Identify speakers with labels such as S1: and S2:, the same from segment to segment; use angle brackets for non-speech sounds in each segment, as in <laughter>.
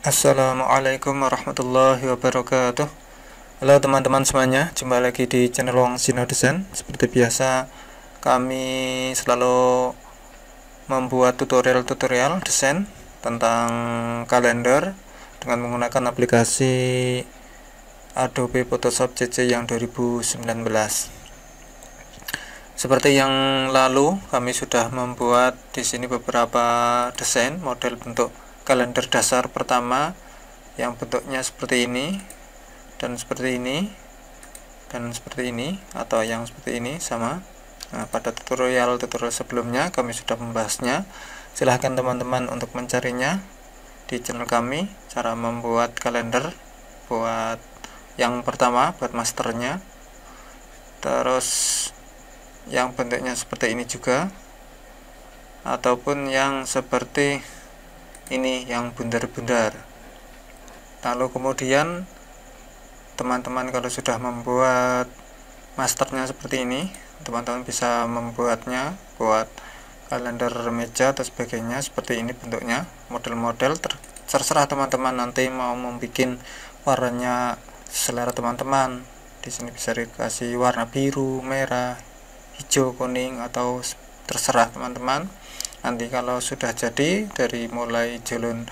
S1: Assalamualaikum warahmatullahi wabarakatuh Halo teman-teman semuanya Jumpa lagi di channel Wong Sino Design Seperti biasa Kami selalu Membuat tutorial-tutorial desain Tentang kalender Dengan menggunakan aplikasi Adobe Photoshop CC yang 2019 Seperti yang lalu Kami sudah membuat di sini beberapa desain Model bentuk kalender dasar pertama yang bentuknya seperti ini dan seperti ini dan seperti ini atau yang seperti ini sama nah, pada tutorial tutorial sebelumnya kami sudah membahasnya silahkan teman-teman untuk mencarinya di channel kami cara membuat kalender buat yang pertama buat masternya terus yang bentuknya seperti ini juga ataupun yang seperti ini yang bundar-bundar lalu kemudian teman-teman kalau sudah membuat masternya seperti ini teman-teman bisa membuatnya buat kalender meja atau sebagainya seperti ini bentuknya model-model terserah teman-teman nanti mau membuat warnanya selera teman-teman di sini bisa dikasih warna biru merah hijau kuning atau terserah teman-teman nanti kalau sudah jadi dari mulai jalan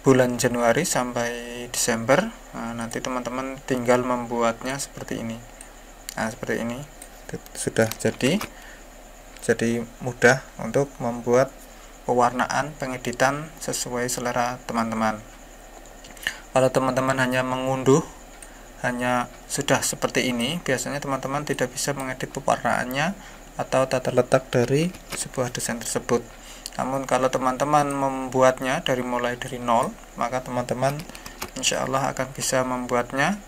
S1: bulan Januari sampai Desember nah, nanti teman-teman tinggal membuatnya seperti ini nah seperti ini sudah jadi jadi mudah untuk membuat pewarnaan pengeditan sesuai selera teman-teman kalau teman-teman hanya mengunduh hanya sudah seperti ini biasanya teman-teman tidak bisa mengedit pewarnaannya atau tata letak dari sebuah desain tersebut namun kalau teman-teman membuatnya dari mulai dari nol maka teman-teman insya Allah akan bisa membuatnya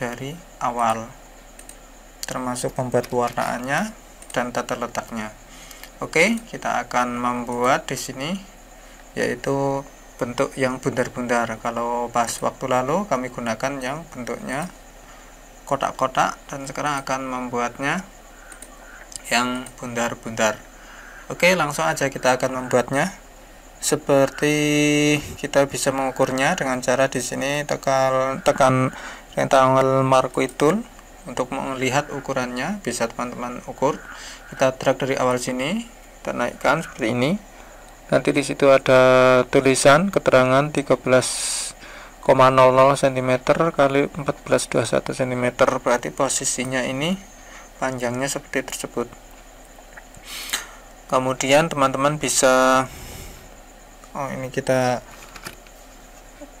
S1: dari awal termasuk membuat pewarnaannya dan tata letaknya oke kita akan membuat di sini yaitu bentuk yang bundar-bundar kalau pas waktu lalu kami gunakan yang bentuknya kotak-kotak dan sekarang akan membuatnya yang bundar-bundar Oke, langsung aja kita akan membuatnya. Seperti kita bisa mengukurnya dengan cara di sini tekan tekan rectangle marquee tool untuk melihat ukurannya. Bisa teman-teman ukur. Kita drag dari awal sini, kita naikkan seperti ini. Nanti di situ ada tulisan keterangan 13 0,00 cm kali 1421 cm berarti posisinya ini panjangnya seperti tersebut kemudian teman-teman bisa oh ini kita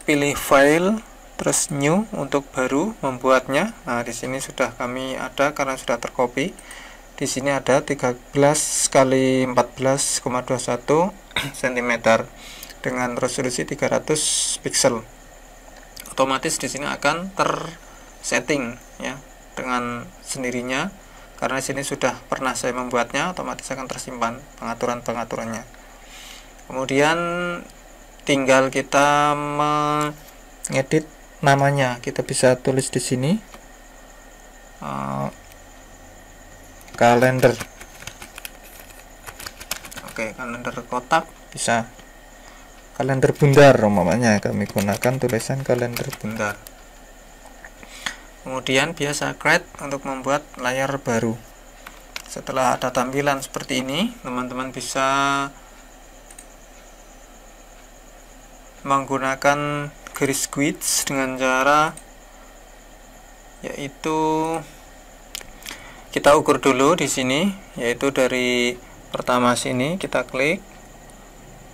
S1: pilih file terus new untuk baru membuatnya nah di sini sudah kami ada karena sudah tercopy di sini ada 13 kali 14,21 cm <clears throat> dengan resolusi 300 pixel otomatis di sini akan tersetting ya dengan sendirinya karena sini sudah pernah saya membuatnya otomatis akan tersimpan pengaturan-pengaturannya kemudian tinggal kita mengedit namanya kita bisa tulis di sini uh, kalender oke kalender kotak bisa kalender bundar namanya. kami gunakan tulisan kalender bundar kemudian biasa create untuk membuat layar baru setelah ada tampilan seperti ini teman-teman bisa menggunakan garis squids dengan cara yaitu kita ukur dulu di sini yaitu dari pertama sini kita klik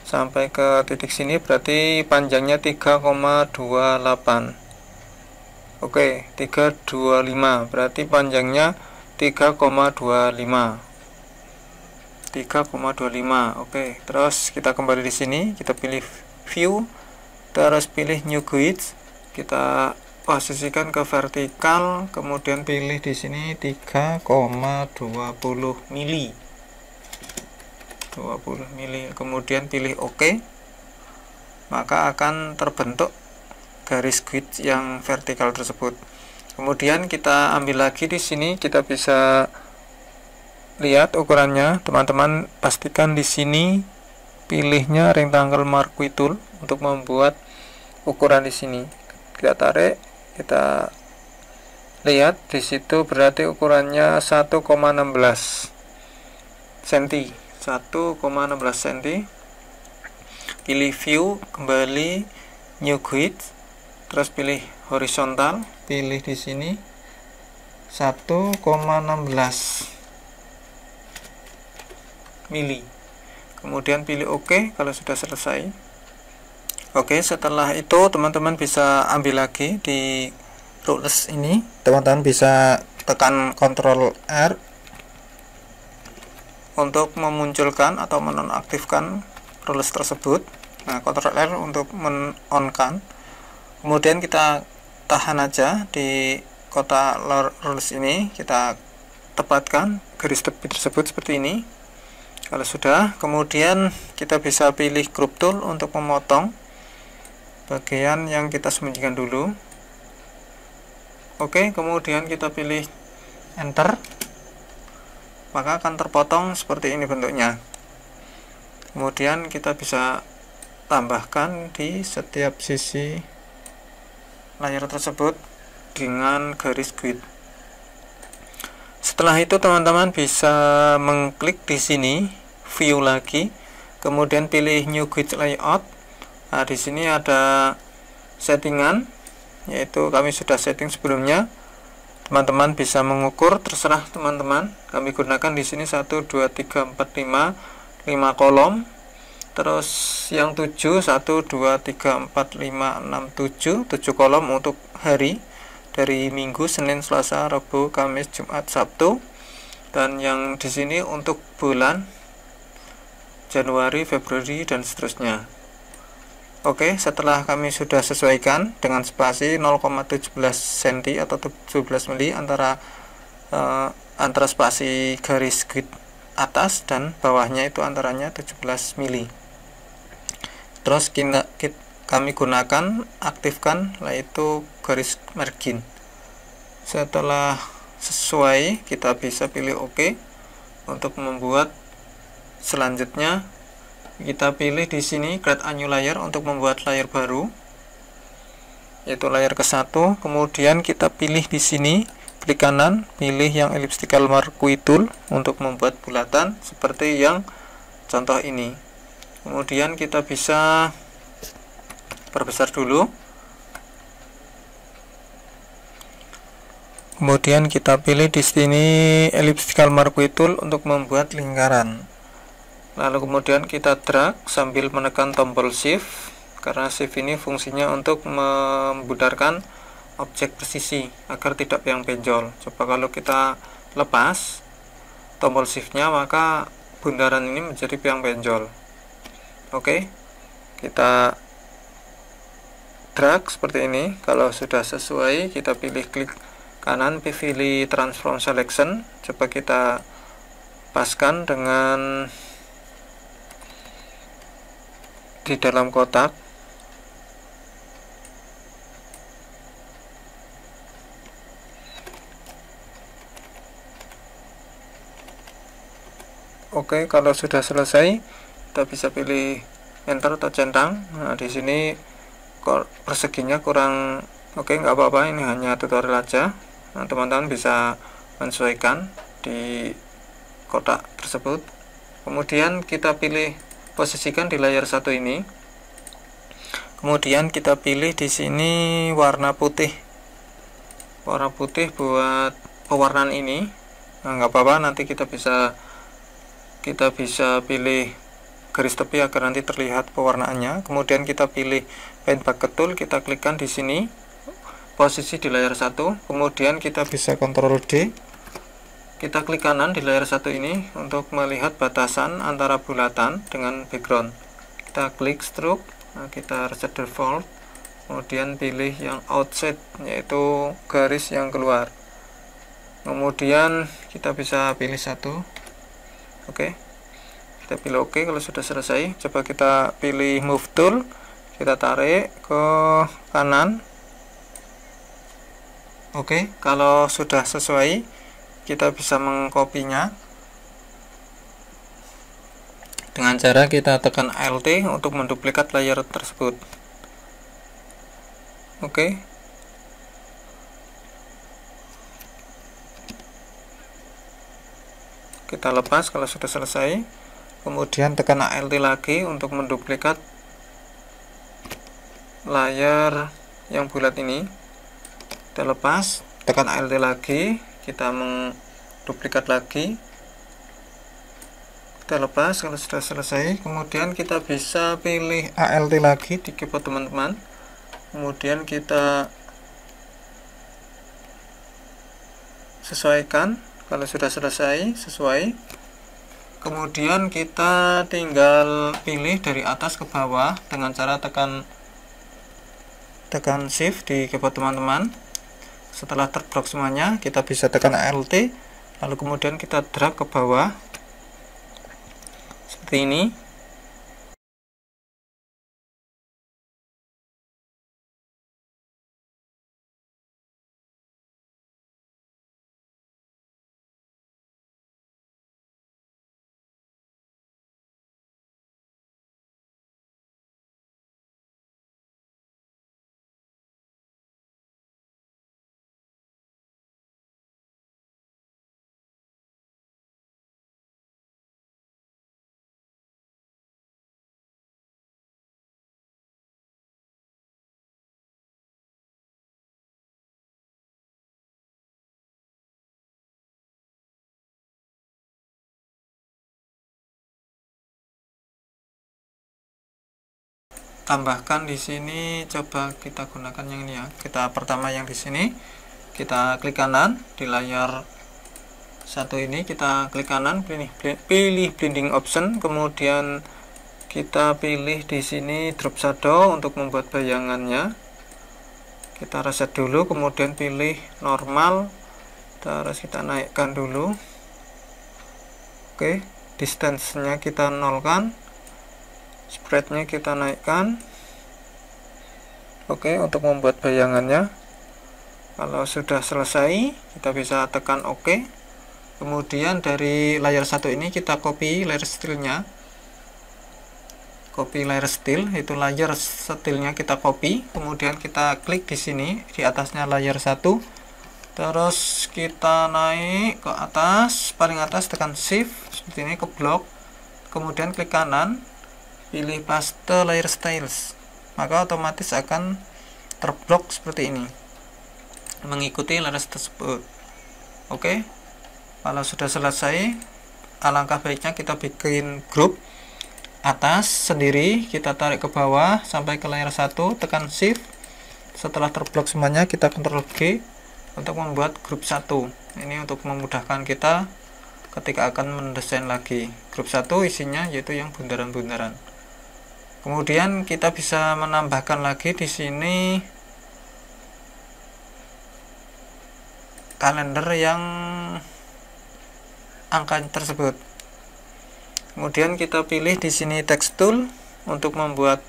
S1: sampai ke titik sini berarti panjangnya 3,28 Oke, 325 berarti panjangnya 3,25. 3,25. Oke, terus kita kembali di sini, kita pilih view, terus pilih new grid, kita posisikan ke vertikal, kemudian pilih di sini 3,20 mili. 20 mili, kemudian pilih oke. OK, maka akan terbentuk garis grid yang vertikal tersebut kemudian kita ambil lagi di sini kita bisa lihat ukurannya teman-teman pastikan di sini pilihnya rectangle marquee tool untuk membuat ukuran di sini kita tarik kita lihat di situ berarti ukurannya 1,16 cm 1,16 cm pilih view kembali new grid terus pilih horizontal pilih di sini 1,16 mili kemudian pilih OK kalau sudah selesai Oke setelah itu teman-teman bisa ambil lagi di rules ini teman-teman bisa tekan Ctrl R untuk memunculkan atau menonaktifkan rules tersebut nah Ctrl R untuk menonkan kemudian kita tahan aja di kotak lurus ini kita tepatkan garis tepi tersebut seperti ini kalau sudah kemudian kita bisa pilih group tool untuk memotong bagian yang kita sembunyikan dulu oke kemudian kita pilih enter maka akan terpotong seperti ini bentuknya kemudian kita bisa tambahkan di setiap sisi layar tersebut dengan garis grid setelah itu teman-teman bisa mengklik di sini view lagi kemudian pilih new grid layout nah di sini ada settingan yaitu kami sudah setting sebelumnya teman-teman bisa mengukur terserah teman-teman kami gunakan di sini 1 2 3 4 5 5 kolom terus yang 7 1 2 3 4 5 6 7 7 kolom untuk hari dari Minggu, Senin, Selasa, Rabu, Kamis, Jumat, Sabtu dan yang di sini untuk bulan Januari, Februari dan seterusnya. Oke, setelah kami sudah sesuaikan dengan spasi 0,17 cm atau 17 mm antara uh, antara spasi garis grid atas dan bawahnya itu antaranya 17 mm terus kita, kita kami gunakan aktifkan yaitu garis margin setelah sesuai kita bisa pilih OK untuk membuat selanjutnya kita pilih di sini create a new layer untuk membuat layer baru yaitu layer ke satu kemudian kita pilih di sini klik kanan pilih yang elliptical marquee tool untuk membuat bulatan seperti yang contoh ini kemudian kita bisa perbesar dulu kemudian kita pilih di sini elliptical marquee tool untuk membuat lingkaran lalu kemudian kita drag sambil menekan tombol shift karena shift ini fungsinya untuk membudarkan objek presisi agar tidak yang benjol coba kalau kita lepas tombol shiftnya maka bundaran ini menjadi piang benjol Oke, kita drag seperti ini. Kalau sudah sesuai, kita pilih klik kanan, pilih transform selection. Coba kita paskan dengan di dalam kotak. Oke, okay, kalau sudah selesai, kita bisa pilih enter atau centang nah di sini perseginya kurang oke okay, nggak apa-apa ini hanya tutorial aja nah teman-teman bisa menyesuaikan di kotak tersebut kemudian kita pilih posisikan di layar satu ini kemudian kita pilih di sini warna putih warna putih buat pewarnaan ini nah nggak apa-apa nanti kita bisa kita bisa pilih garis tepi agar nanti terlihat pewarnaannya kemudian kita pilih paint bucket tool kita klikkan di sini posisi di layar satu kemudian kita bisa kontrol D kita klik kanan di layar satu ini untuk melihat batasan antara bulatan dengan background kita klik stroke nah, kita reset default kemudian pilih yang outside yaitu garis yang keluar kemudian kita bisa pilih satu oke kita pilih oke okay, kalau sudah selesai coba kita pilih move tool kita tarik ke kanan oke okay. kalau sudah sesuai kita bisa mengkopinya dengan cara kita tekan ALT untuk menduplikat layer tersebut oke okay. kita lepas kalau sudah selesai kemudian tekan alt lagi untuk menduplikat layar yang bulat ini kita lepas tekan alt lagi kita menduplikat lagi kita lepas kalau sudah selesai kemudian kita bisa pilih ALT lagi di keyboard teman-teman kemudian kita sesuaikan kalau sudah selesai sesuai kemudian kita tinggal pilih dari atas ke bawah dengan cara tekan tekan shift di keyboard teman-teman setelah terblok semuanya kita bisa tekan alt lalu kemudian kita drag ke bawah seperti ini tambahkan di sini coba kita gunakan yang ini ya kita pertama yang di sini kita klik kanan di layar satu ini kita klik kanan pilih pilih blending option kemudian kita pilih di sini drop shadow untuk membuat bayangannya kita reset dulu kemudian pilih normal terus kita naikkan dulu oke distance nya kita nolkan spreadnya kita naikkan oke untuk membuat bayangannya kalau sudah selesai kita bisa tekan ok kemudian dari layar satu ini kita copy layer steelnya copy layer steel itu layer steelnya kita copy kemudian kita klik di sini di atasnya layer satu. terus kita naik ke atas paling atas tekan shift seperti ini ke blok kemudian klik kanan pilih paste layer styles maka otomatis akan terblok seperti ini mengikuti layer tersebut oke okay. kalau sudah selesai alangkah baiknya kita bikin grup atas sendiri kita tarik ke bawah sampai ke layer 1 tekan shift setelah terblok semuanya kita ctrl G untuk membuat grup 1 ini untuk memudahkan kita ketika akan mendesain lagi grup 1 isinya yaitu yang bundaran-bundaran kemudian kita bisa menambahkan lagi di sini kalender yang angka tersebut kemudian kita pilih di sini text tool untuk membuat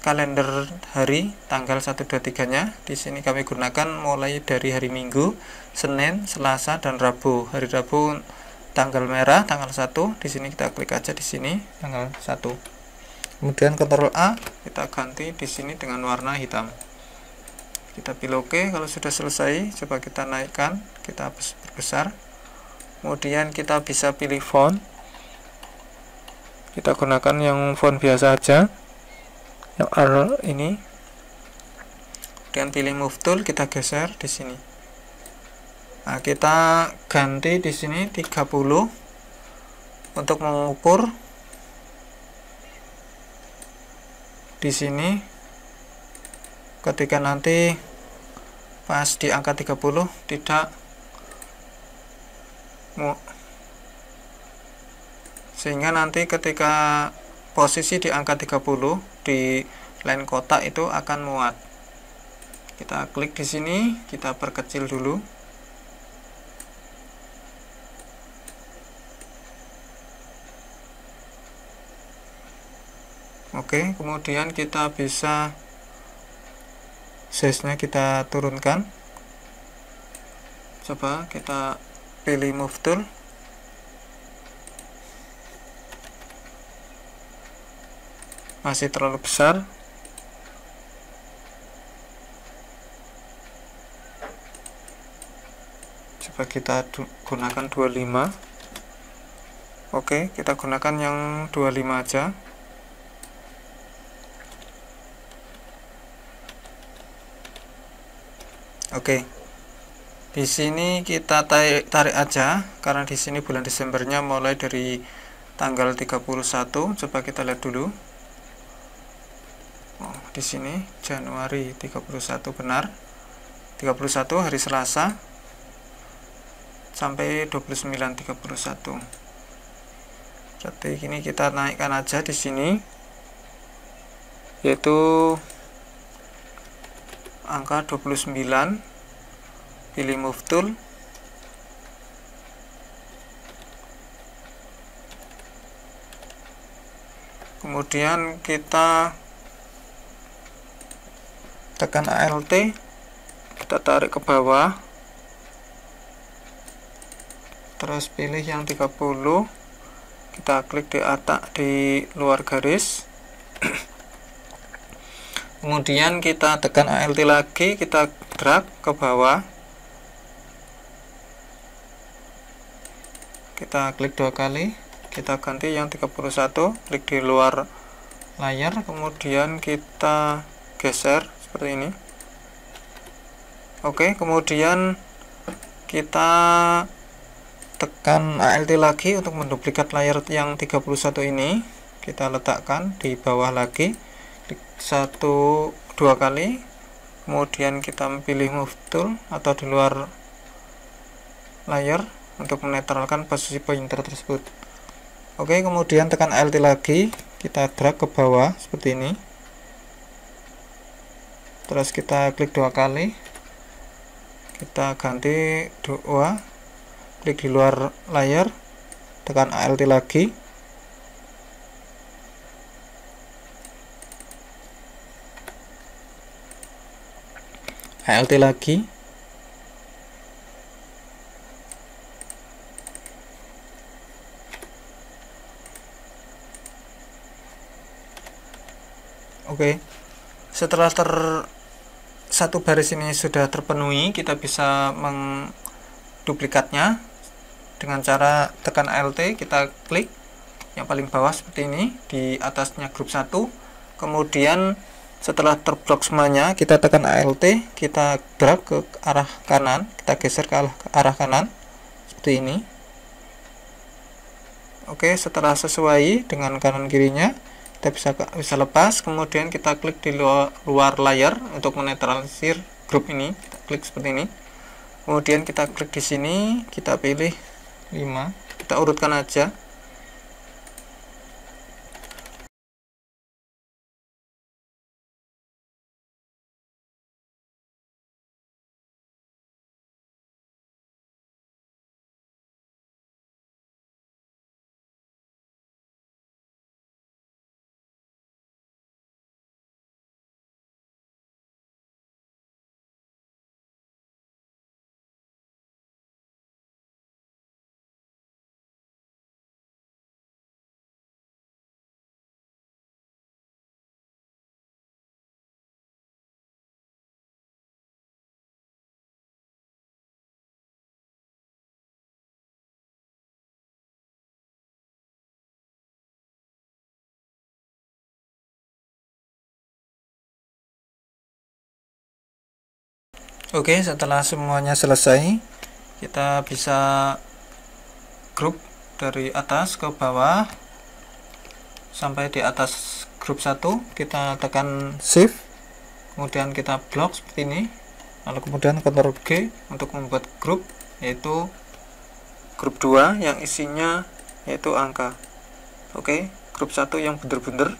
S1: kalender hari tanggal 123 nya di sini kami gunakan mulai dari hari Minggu Senin Selasa dan Rabu hari Rabu tanggal merah tanggal 1 di sini kita klik aja di sini tanggal 1 kemudian Ctrl A kita ganti di sini dengan warna hitam kita pilih OK kalau sudah selesai coba kita naikkan kita besar kemudian kita bisa pilih font kita gunakan yang font biasa aja yang R ini kemudian pilih move tool kita geser di sini Nah, kita ganti di sini 30 untuk mengukur di sini ketika nanti pas di angka 30 tidak sehingga nanti ketika posisi di angka 30 di line kotak itu akan muat kita klik di sini kita perkecil dulu Oke, kemudian kita bisa size-nya kita turunkan. Coba kita pilih move tool. Masih terlalu besar. Coba kita gunakan 25. Oke, kita gunakan yang 25 aja. Oke. Di sini kita tarik, tarik aja karena di sini bulan Desembernya mulai dari tanggal 31. Coba kita lihat dulu. Oh, di sini Januari 31 benar. 31 hari Selasa sampai 29 31. Jadi ini kita naikkan aja di sini yaitu angka 29 pilih move tool kemudian kita tekan alt kita tarik ke bawah terus pilih yang 30 kita klik di atas di luar garis kemudian kita tekan alt lagi kita drag ke bawah kita klik dua kali kita ganti yang 31 klik di luar layar kemudian kita geser seperti ini oke kemudian kita tekan alt lagi untuk menduplikat layar yang 31 ini kita letakkan di bawah lagi klik satu dua kali kemudian kita pilih move tool atau di luar layar untuk menetralkan posisi pointer tersebut oke kemudian tekan alt lagi kita drag ke bawah seperti ini terus kita klik dua kali kita ganti dua klik di luar layar tekan alt lagi alt lagi Oke. Okay. Setelah ter satu baris ini sudah terpenuhi, kita bisa menduplikatnya dengan cara tekan ALT, kita klik yang paling bawah seperti ini di atasnya grup 1. Kemudian setelah terblok semuanya, kita tekan ALT, kita drag ke arah kanan, kita geser ke arah kanan seperti ini. Oke, setelah sesuai dengan kanan kirinya, kita bisa bisa lepas kemudian kita klik di luar, luar layar untuk menetralisir grup ini kita klik seperti ini kemudian kita klik di sini kita pilih 5 kita urutkan aja Oke, setelah semuanya selesai, kita bisa grup dari atas ke bawah sampai di atas grup satu. kita tekan shift, kemudian kita blok seperti ini. Lalu kemudian Ctrl G untuk membuat grup yaitu grup 2 yang isinya yaitu angka. Oke, grup satu yang bener-bener,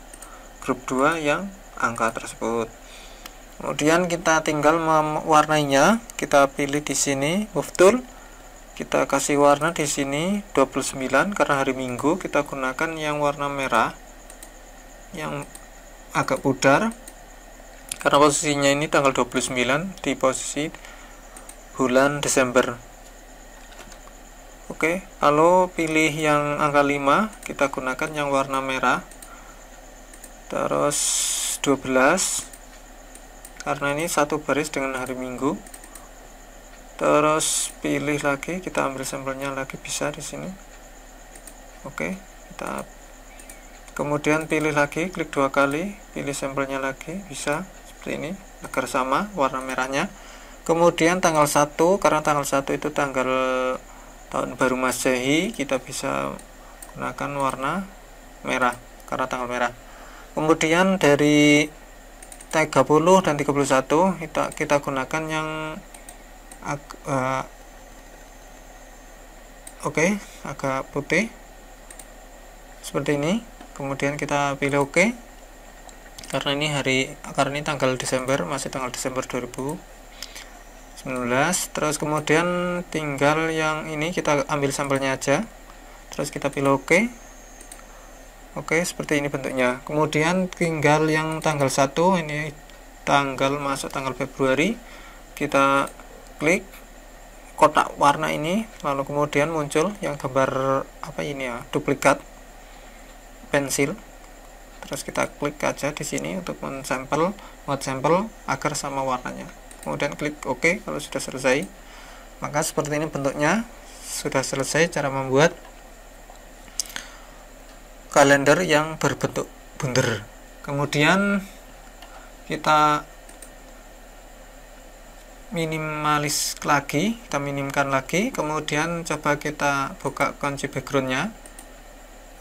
S1: grup 2 yang angka tersebut kemudian kita tinggal mewarnainya kita pilih di sini move tool kita kasih warna di sini 29 karena hari minggu kita gunakan yang warna merah yang agak pudar karena posisinya ini tanggal 29 di posisi bulan Desember oke lalu pilih yang angka 5 kita gunakan yang warna merah terus 12 karena ini satu baris dengan hari Minggu terus pilih lagi kita ambil sampelnya lagi bisa di sini oke kita kemudian pilih lagi klik dua kali pilih sampelnya lagi bisa seperti ini agar sama warna merahnya kemudian tanggal 1 karena tanggal 1 itu tanggal tahun baru masehi kita bisa gunakan warna merah karena tanggal merah kemudian dari 30 dan 31 kita kita gunakan yang uh, oke okay, agak putih seperti ini kemudian kita pilih oke okay. karena ini hari karena ini tanggal Desember masih tanggal Desember 2019 terus kemudian tinggal yang ini kita ambil sampelnya aja terus kita pilih oke okay. Oke, seperti ini bentuknya. Kemudian tinggal yang tanggal 1 ini tanggal masuk tanggal Februari. Kita klik kotak warna ini lalu kemudian muncul yang gambar apa ini ya, duplikat pensil. Terus kita klik aja di sini untuk men sampel, buat sampel agar sama warnanya. Kemudian klik OK kalau sudah selesai. Maka seperti ini bentuknya. Sudah selesai cara membuat kalender yang berbentuk bundar kemudian kita minimalis lagi kita minimkan lagi kemudian coba kita buka kunci backgroundnya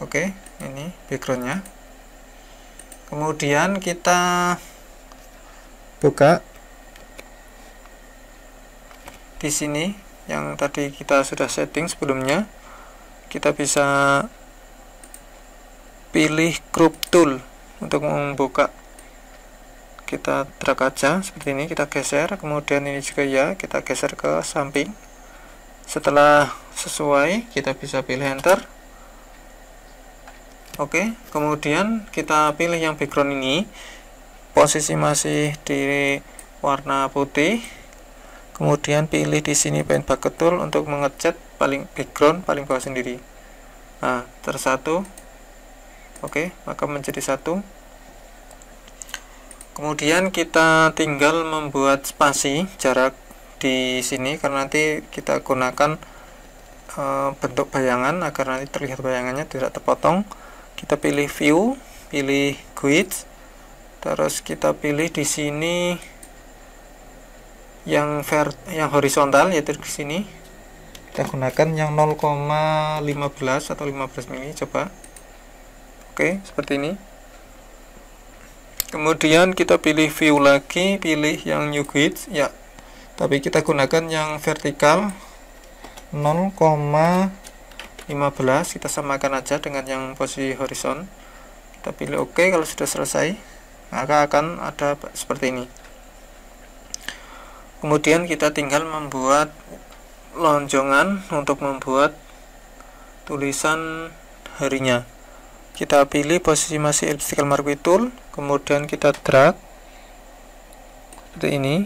S1: oke ini backgroundnya kemudian kita buka di sini yang tadi kita sudah setting sebelumnya kita bisa pilih group tool untuk membuka kita drag aja seperti ini kita geser kemudian ini juga ya kita geser ke samping setelah sesuai kita bisa pilih enter oke kemudian kita pilih yang background ini posisi masih di warna putih kemudian pilih di sini paint bucket tool untuk mengecat paling background paling bawah sendiri nah tersatu Oke, maka menjadi satu. Kemudian kita tinggal membuat spasi jarak di sini karena nanti kita gunakan e, bentuk bayangan agar nanti terlihat bayangannya tidak terpotong. Kita pilih view, pilih grid, terus kita pilih di sini yang ver yang horizontal yaitu di sini kita gunakan yang 0,15 atau 15 mm. coba Oke, seperti ini. Kemudian kita pilih view lagi, pilih yang new grid ya. Tapi kita gunakan yang vertikal 0,15 kita samakan aja dengan yang posisi horizon. Kita pilih oke okay, kalau sudah selesai, maka akan ada seperti ini. Kemudian kita tinggal membuat lonjongan untuk membuat tulisan harinya kita pilih posisi masih elliptical marquee tool kemudian kita drag seperti ini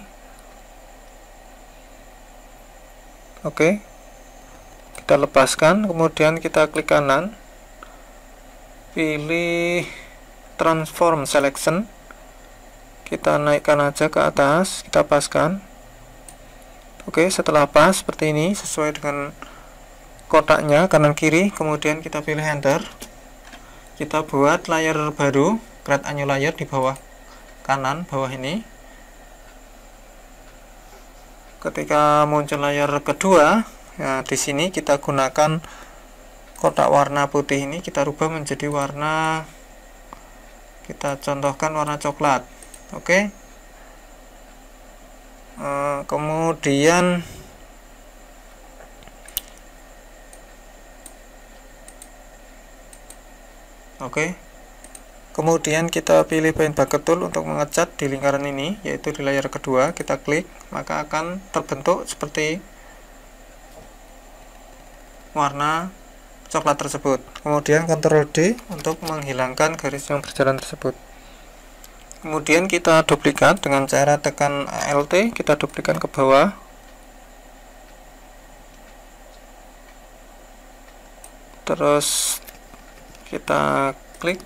S1: oke kita lepaskan kemudian kita klik kanan pilih transform selection kita naikkan aja ke atas kita paskan oke setelah pas seperti ini sesuai dengan kotaknya kanan kiri kemudian kita pilih enter kita buat layar baru create a new layer di bawah kanan bawah ini ketika muncul layar kedua ya di sini kita gunakan kotak warna putih ini kita rubah menjadi warna kita contohkan warna coklat oke okay? Eh, kemudian Oke. Kemudian kita pilih paint bucket tool untuk mengecat di lingkaran ini, yaitu di layar kedua, kita klik, maka akan terbentuk seperti warna coklat tersebut. Kemudian Ctrl D untuk menghilangkan garis yang berjalan tersebut. Kemudian kita duplikat dengan cara tekan ALT, kita duplikan ke bawah, terus kita klik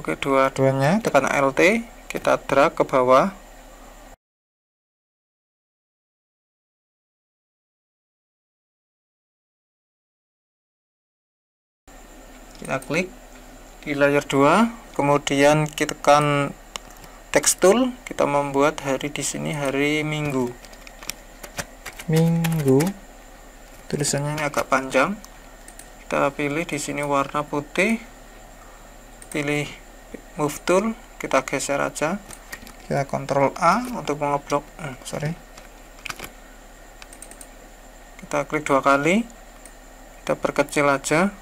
S1: oke dua-duanya tekan LT kita drag ke bawah kita klik di layer 2 kemudian kita tekan text tool kita membuat hari di sini hari minggu minggu tulisannya ini agak panjang kita pilih di sini warna putih pilih move tool kita geser aja kita kontrol A untuk mengeblok hmm, sorry kita klik dua kali kita perkecil aja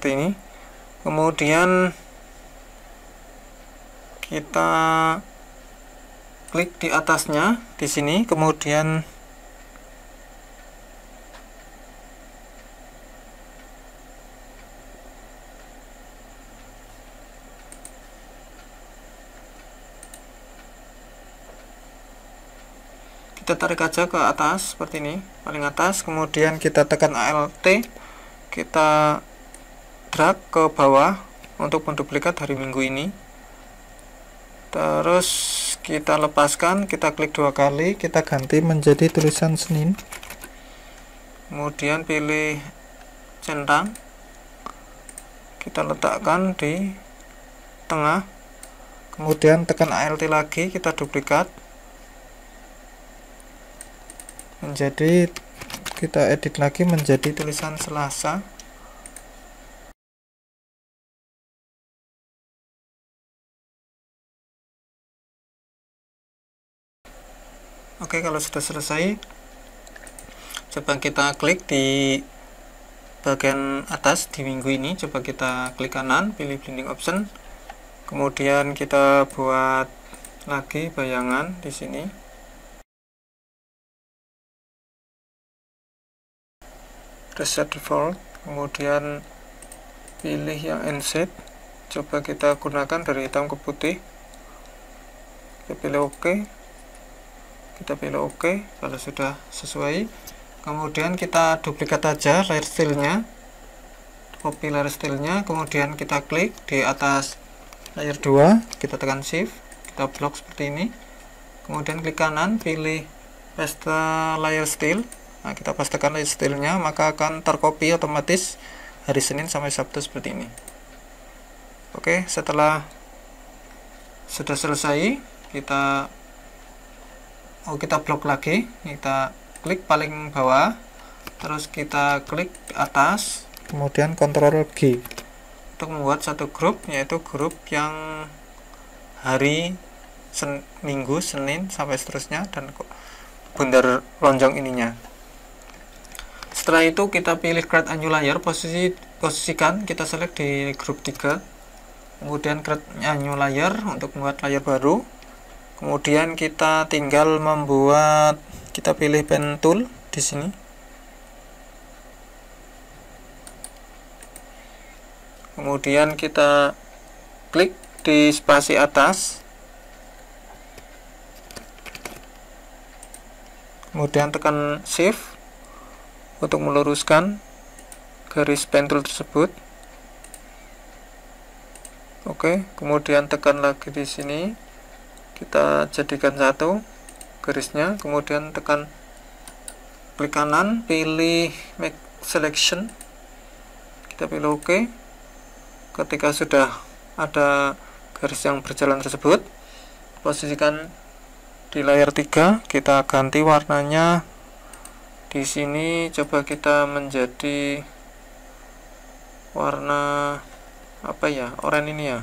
S1: seperti ini kemudian kita klik di atasnya di sini kemudian kita tarik aja ke atas seperti ini paling atas kemudian kita tekan alt kita drag ke bawah untuk menduplikat hari minggu ini terus kita lepaskan kita klik dua kali kita ganti menjadi tulisan Senin kemudian pilih centang kita letakkan di tengah kemudian tekan alt lagi kita duplikat menjadi kita edit lagi menjadi tulisan Selasa Oke kalau sudah selesai coba kita klik di bagian atas di minggu ini coba kita klik kanan pilih blending option kemudian kita buat lagi bayangan di sini reset default kemudian pilih yang inset coba kita gunakan dari hitam ke putih kita pilih oke OK kita pilih OK kalau sudah sesuai kemudian kita duplikat aja layer stylenya, copy layer stylenya, kemudian kita klik di atas layer 2 kita tekan shift kita blok seperti ini kemudian klik kanan pilih paste layer Style, nah kita pastekan layer stylenya maka akan tercopy otomatis hari Senin sampai Sabtu seperti ini oke setelah sudah selesai kita oh kita blok lagi kita klik paling bawah terus kita klik atas kemudian Ctrl G untuk membuat satu grup yaitu grup yang hari sen Minggu, Senin sampai seterusnya dan bundar lonjong ininya setelah itu kita pilih create a new layer posisi posisikan kita select di grup 3 kemudian create a new layer untuk membuat layer baru kemudian kita tinggal membuat kita pilih pen tool di sini kemudian kita klik di spasi atas kemudian tekan shift untuk meluruskan garis pen tool tersebut oke kemudian tekan lagi di sini kita jadikan satu garisnya kemudian tekan klik kanan pilih make selection kita pilih ok ketika sudah ada garis yang berjalan tersebut posisikan di layar 3 kita ganti warnanya di sini coba kita menjadi warna apa ya oranye ini ya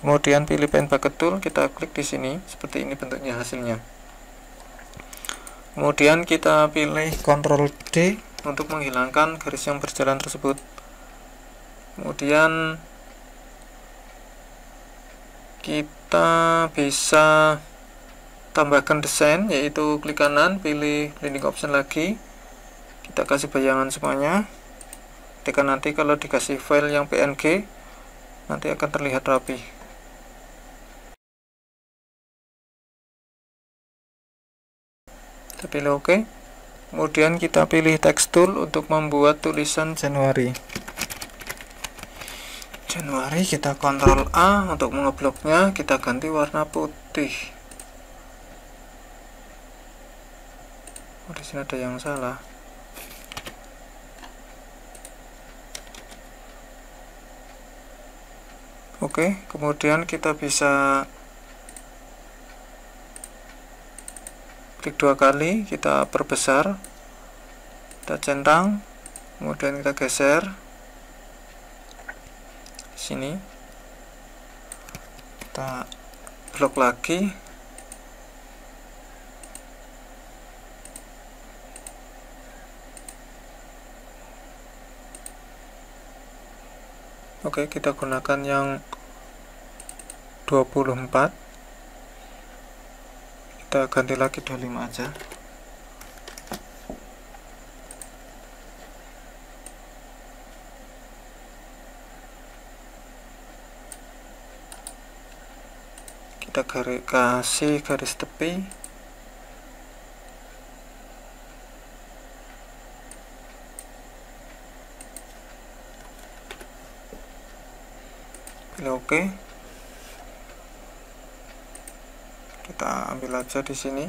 S1: kemudian pilih pen bucket tool kita klik di sini seperti ini bentuknya hasilnya kemudian kita pilih Ctrl D untuk menghilangkan garis yang berjalan tersebut kemudian kita bisa tambahkan desain yaitu klik kanan pilih blending option lagi kita kasih bayangan semuanya tekan nanti kalau dikasih file yang PNG nanti akan terlihat rapi kita pilih oke okay. kemudian kita pilih text tool untuk membuat tulisan Januari Januari kita kontrol A untuk mengebloknya kita ganti warna putih oh di sini ada yang salah oke kemudian kita bisa klik dua kali kita perbesar kita centang kemudian kita geser sini kita blok lagi oke kita gunakan yang 24 kita ganti lagi 25 aja kita garis kasih garis tepi pilih oke okay. kita ambil aja di sini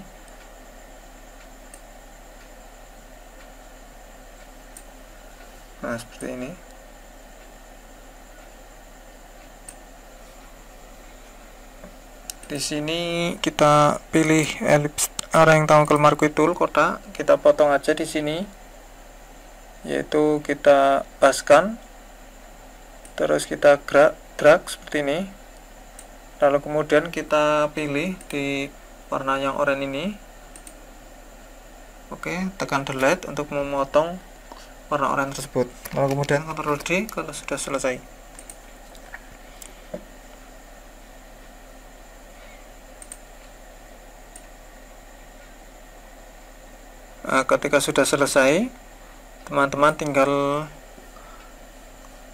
S1: nah seperti ini di sini kita pilih elips arah yang tahu marquee tool kotak kita potong aja di sini yaitu kita paskan terus kita drag, drag seperti ini lalu kemudian kita pilih di warna yang oranye ini oke tekan delete untuk memotong warna oranye tersebut lalu kemudian Ctrl D kalau sudah selesai nah, ketika sudah selesai teman-teman tinggal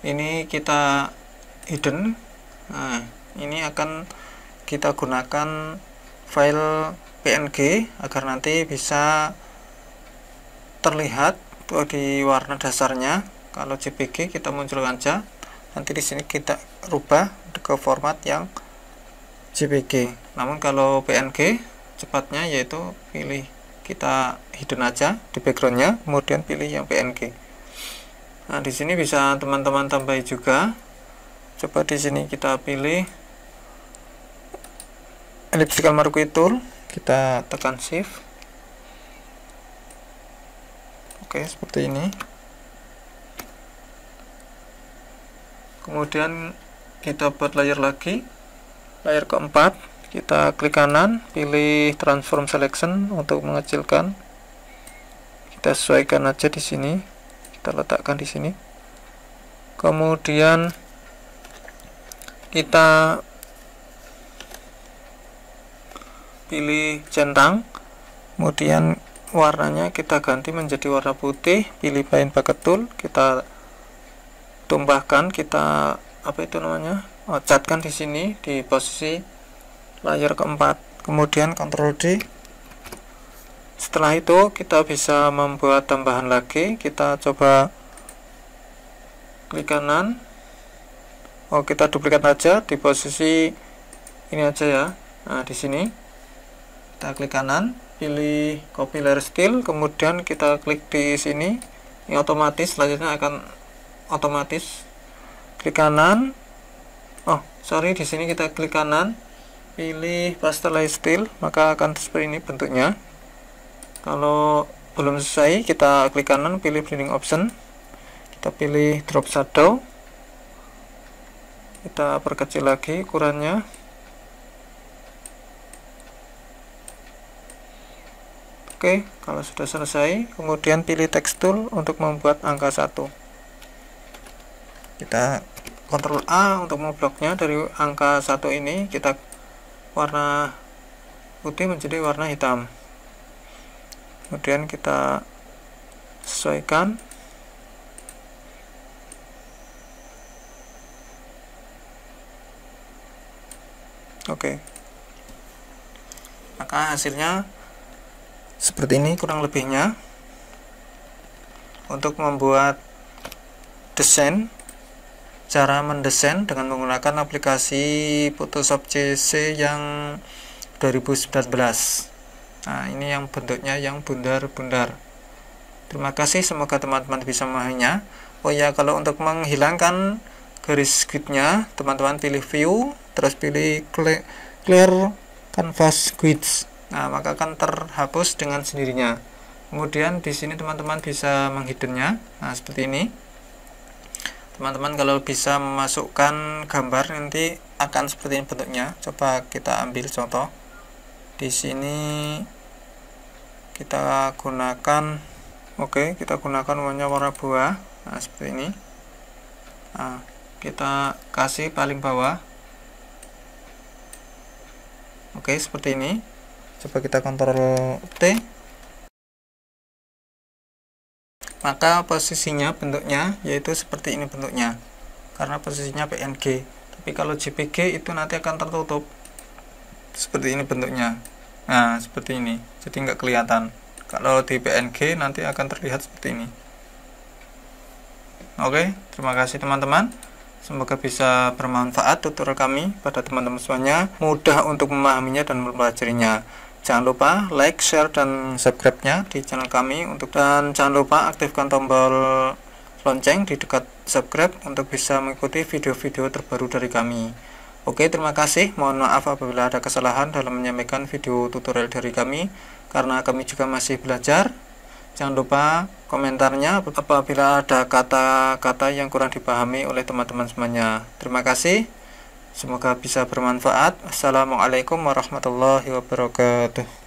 S1: ini kita hidden nah ini akan kita gunakan file PNG agar nanti bisa terlihat di warna dasarnya kalau JPG kita munculkan aja nanti di sini kita rubah ke format yang JPG namun kalau PNG cepatnya yaitu pilih kita hidden aja di backgroundnya kemudian pilih yang PNG nah di sini bisa teman-teman tambahi juga coba di sini kita pilih elliptical marquee tool kita tekan shift oke seperti ini kemudian kita buat layer lagi layer keempat kita klik kanan pilih transform selection untuk mengecilkan kita sesuaikan aja di sini kita letakkan di sini kemudian kita pilih centang kemudian warnanya kita ganti menjadi warna putih pilih paint bucket tool kita tumpahkan kita apa itu namanya oh, catkan di sini di posisi layer keempat kemudian ctrl D setelah itu kita bisa membuat tambahan lagi kita coba klik kanan oh kita duplikat aja di posisi ini aja ya nah di sini kita klik kanan pilih copy layer skill kemudian kita klik di sini ini otomatis selanjutnya akan otomatis klik kanan oh sorry di sini kita klik kanan pilih paste layer skill maka akan seperti ini bentuknya kalau belum selesai kita klik kanan pilih blending option kita pilih drop shadow kita perkecil lagi ukurannya Oke, kalau sudah selesai, kemudian pilih text tool untuk membuat angka satu. Kita kontrol A untuk membloknya dari angka satu ini, kita warna putih menjadi warna hitam. Kemudian kita sesuaikan Oke. Maka hasilnya seperti ini kurang lebihnya untuk membuat desain cara mendesain dengan menggunakan aplikasi Photoshop CC yang 2019 nah ini yang bentuknya yang bundar-bundar terima kasih semoga teman-teman bisa memahaminya oh ya kalau untuk menghilangkan garis gridnya teman-teman pilih view terus pilih clear canvas grids nah maka akan terhapus dengan sendirinya kemudian di sini teman-teman bisa menghiddennya nah seperti ini teman-teman kalau bisa memasukkan gambar nanti akan seperti ini bentuknya coba kita ambil contoh di sini kita gunakan oke okay, kita gunakan warna warna buah nah seperti ini nah, kita kasih paling bawah oke okay, seperti ini coba kita kontrol T maka posisinya bentuknya yaitu seperti ini bentuknya karena posisinya PNG tapi kalau JPG itu nanti akan tertutup seperti ini bentuknya nah seperti ini jadi nggak kelihatan kalau di PNG nanti akan terlihat seperti ini Oke, terima kasih teman-teman. Semoga bisa bermanfaat tutorial kami pada teman-teman semuanya, mudah untuk memahaminya dan mempelajarinya jangan lupa like, share, dan subscribe-nya di channel kami untuk dan jangan lupa aktifkan tombol lonceng di dekat subscribe untuk bisa mengikuti video-video terbaru dari kami. Oke, terima kasih. Mohon maaf apabila ada kesalahan dalam menyampaikan video tutorial dari kami, karena kami juga masih belajar. Jangan lupa komentarnya apabila ada kata-kata yang kurang dipahami oleh teman-teman semuanya. Terima kasih. Semoga bisa bermanfaat. Assalamualaikum warahmatullahi wabarakatuh.